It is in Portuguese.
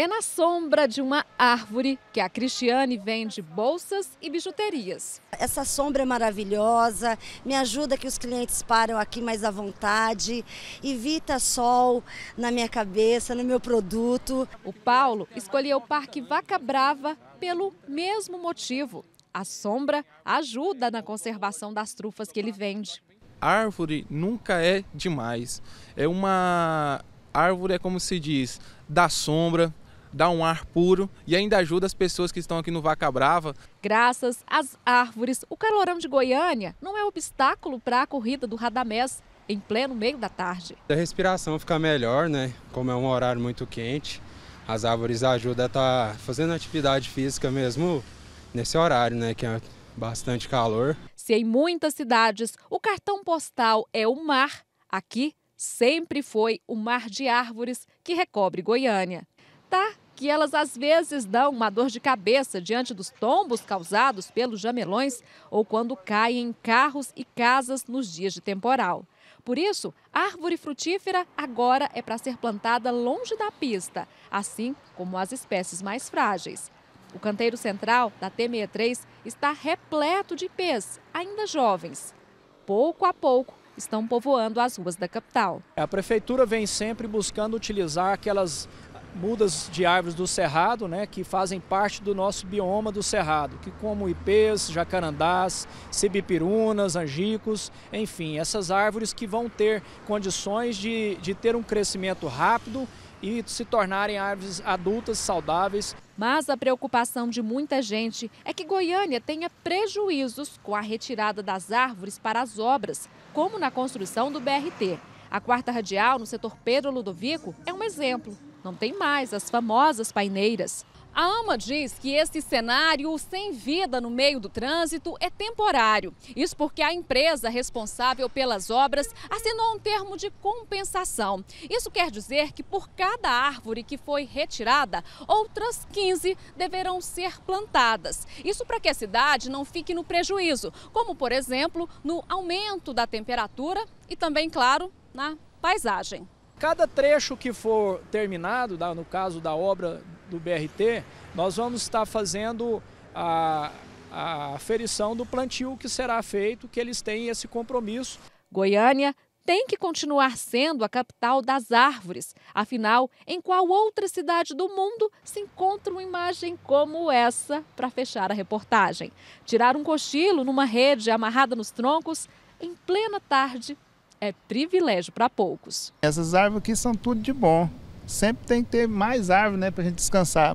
É na sombra de uma árvore que a Cristiane vende bolsas e bijuterias. Essa sombra é maravilhosa, me ajuda que os clientes param aqui mais à vontade, evita sol na minha cabeça, no meu produto. O Paulo escolheu o Parque Vaca Brava pelo mesmo motivo. A sombra ajuda na conservação das trufas que ele vende. Árvore nunca é demais. É uma árvore é como se diz, dá sombra, dá um ar puro e ainda ajuda as pessoas que estão aqui no Vaca Brava. Graças às árvores, o calorão de Goiânia não é obstáculo para a corrida do Radamés em pleno meio da tarde. A respiração fica melhor, né? Como é um horário muito quente, as árvores ajudam a estar tá fazendo atividade física mesmo nesse horário, né? Que é bastante calor. Se em muitas cidades o cartão postal é o mar, aqui sempre foi o mar de árvores que recobre Goiânia. Tá que elas às vezes dão uma dor de cabeça diante dos tombos causados pelos jamelões ou quando caem em carros e casas nos dias de temporal. Por isso, árvore frutífera agora é para ser plantada longe da pista, assim como as espécies mais frágeis. O canteiro central da T63 está repleto de pês ainda jovens. Pouco a pouco, estão povoando as ruas da capital. A prefeitura vem sempre buscando utilizar aquelas mudas de árvores do cerrado, né, que fazem parte do nosso bioma do cerrado, que como ipês, jacarandás, cibipirunas, angicos, enfim, essas árvores que vão ter condições de, de ter um crescimento rápido e se tornarem árvores adultas saudáveis. Mas a preocupação de muita gente é que Goiânia tenha prejuízos com a retirada das árvores para as obras, como na construção do BRT. A quarta radial no setor Pedro Ludovico é um exemplo. Não tem mais as famosas paineiras. A AMA diz que esse cenário sem vida no meio do trânsito é temporário. Isso porque a empresa responsável pelas obras assinou um termo de compensação. Isso quer dizer que por cada árvore que foi retirada, outras 15 deverão ser plantadas. Isso para que a cidade não fique no prejuízo, como por exemplo no aumento da temperatura e também, claro, na paisagem. Cada trecho que for terminado, no caso da obra do BRT, nós vamos estar fazendo a, a aferição do plantio que será feito, que eles têm esse compromisso. Goiânia tem que continuar sendo a capital das árvores. Afinal, em qual outra cidade do mundo se encontra uma imagem como essa para fechar a reportagem? Tirar um cochilo numa rede amarrada nos troncos em plena tarde é privilégio para poucos. Essas árvores aqui são tudo de bom. Sempre tem que ter mais árvore né, para a gente descansar.